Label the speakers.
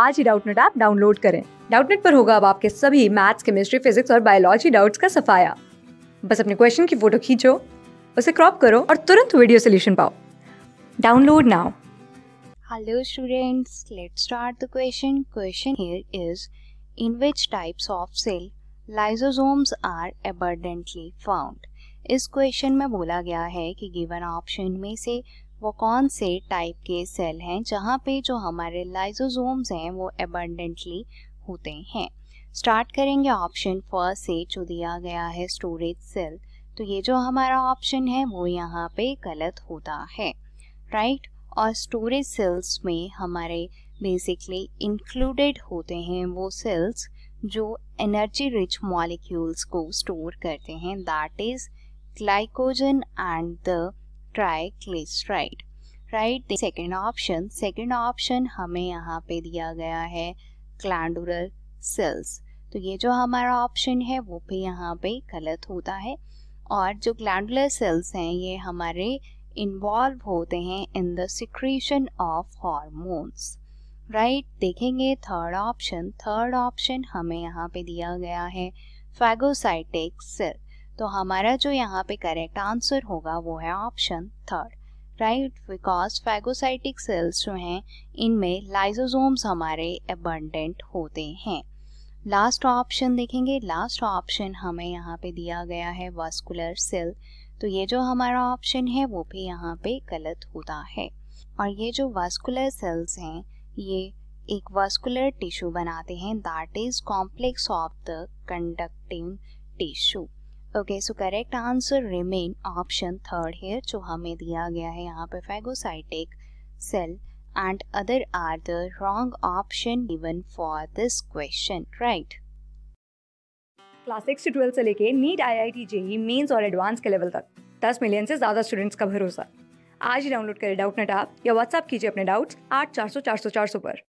Speaker 1: आज ही Doubtnut app download करें डाउटनेट पर होगा अब आपके सभी मैथ्स केमिस्ट्री फिजिक्स और बायोलॉजी डाउट्स का सफाया बस अपने क्वेश्चन की फोटो खींचो उसे क्रॉप करो और तुरंत वीडियो सोल्यूशन पाओ download now
Speaker 2: hello students let's start the question question here is in which types of cell lysosomes are abundantly found इस क्वेश्चन में बोला गया है कि गिवन ऑप्शन में से वो कौन से टाइप के सेल हैं जहाँ पे जो हमारे लाइजोजोम्स हैं वो एबंडेंटली होते हैं स्टार्ट करेंगे ऑप्शन फर्स्ट से जो दिया गया है स्टोरेज सेल तो ये जो हमारा ऑप्शन है वो यहाँ पे गलत होता है राइट right? और स्टोरेज सेल्स में हमारे बेसिकली इंक्लूडेड होते हैं वो सेल्स जो एनर्जी रिच मॉलिक्यूल्स को स्टोर करते हैं that is glycogen and the triglyceride right second option second option हमें यहाँ पे दिया गया है क्लैंडर सेल्स तो ये जो हमारा ऑप्शन है वो भी यहाँ पे गलत होता है और जो ग्लैंडुलर सेल्स हैं ये हमारे इन्वॉल्व होते हैं in the secretion of hormones right देखेंगे थर्ड ऑप्शन थर्ड ऑप्शन हमें यहाँ पे दिया गया है फैगोसाइटिक सेल तो हमारा जो यहाँ पे करेक्ट आंसर होगा वो है option third right because phagocytic cells जो हैं इनमें लाइजोजोम्स हमारे एबंडेंट होते हैं लास्ट ऑप्शन देखेंगे लास्ट ऑप्शन हमें यहाँ पे दिया गया है वास्कुलर सेल तो ये जो हमारा ऑप्शन है वो भी यहाँ पे गलत होता है और ये जो वास्कुलर सेल्स हैं ये एक वास्कुलर टिश्यू बनाते हैं that is complex of the conducting tissue okay so correct answer remain option third here जो हमें दिया गया है यहाँ पे phagocytic cell and other are the wrong option even for this question right class six से ट्वेल्थ
Speaker 1: से लेके NEET I I T JEE Mains और एडवांस के लेवल तक दस मिलियन से ज्यादा स्टूडेंट्स का भरोसा आज ही डाउनलोड करें डाउट नेट आप या व्हाट्सअप कीजिए अपने डाउट्स आठ चार सौ चार सौ चार सौ पर